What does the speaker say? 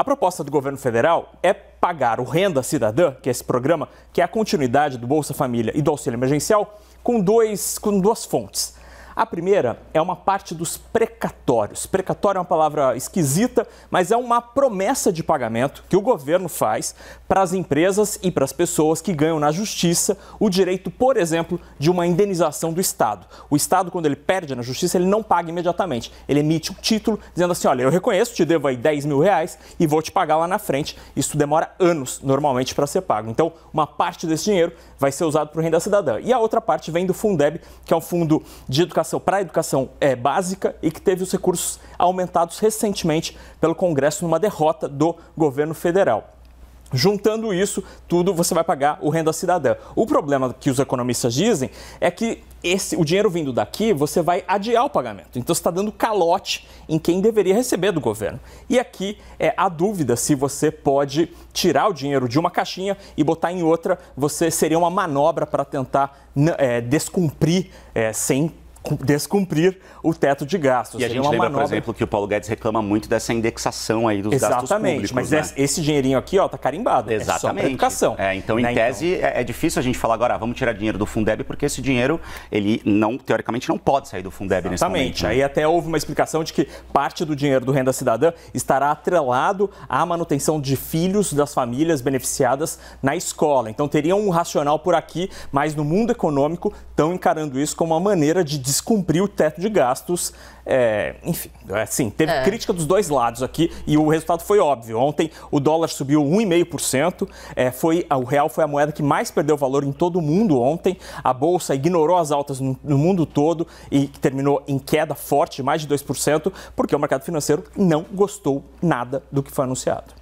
A proposta do governo federal é pagar o Renda Cidadã, que é esse programa, que é a continuidade do Bolsa Família e do auxílio emergencial, com, dois, com duas fontes. A primeira é uma parte dos precatórios. Precatório é uma palavra esquisita, mas é uma promessa de pagamento que o governo faz para as empresas e para as pessoas que ganham na justiça o direito, por exemplo, de uma indenização do Estado. O Estado, quando ele perde na justiça, ele não paga imediatamente. Ele emite um título dizendo assim: olha, eu reconheço, te devo aí 10 mil reais e vou te pagar lá na frente. Isso demora anos normalmente para ser pago. Então, uma parte desse dinheiro vai ser usado para o renda cidadã. E a outra parte vem do Fundeb, que é um fundo de educação educação, para a educação é, básica e que teve os recursos aumentados recentemente pelo Congresso numa derrota do governo federal. Juntando isso tudo, você vai pagar o renda cidadã. O problema que os economistas dizem é que esse, o dinheiro vindo daqui, você vai adiar o pagamento. Então você está dando calote em quem deveria receber do governo. E aqui é a dúvida se você pode tirar o dinheiro de uma caixinha e botar em outra. Você seria uma manobra para tentar é, descumprir é, sem descumprir o teto de gastos. E a gente lembra, manobra... por exemplo, que o Paulo Guedes reclama muito dessa indexação aí dos Exatamente, gastos públicos. Mas né? esse dinheirinho aqui, ó, tá carimbado. É Exatamente. É educação. É, então, em né, então tese, então... É, é, difícil a gente falar agora, ah, vamos tirar dinheiro do Fundeb, porque esse dinheiro, ele não, teoricamente, não pode sair do Fundeb Exatamente. nesse momento. Exatamente. Né? Aí até houve uma explicação de que parte do dinheiro do Renda Cidadã estará atrelado à manutenção de filhos das famílias beneficiadas na escola. Então, teria um racional por aqui, mas no mundo econômico estão encarando isso como uma maneira de descumpriu o teto de gastos. É, enfim, é assim, teve é. crítica dos dois lados aqui e o resultado foi óbvio. Ontem o dólar subiu 1,5%, é, foi, o real foi a moeda que mais perdeu valor em todo o mundo ontem. A bolsa ignorou as altas no, no mundo todo e terminou em queda forte, mais de 2%, porque o mercado financeiro não gostou nada do que foi anunciado.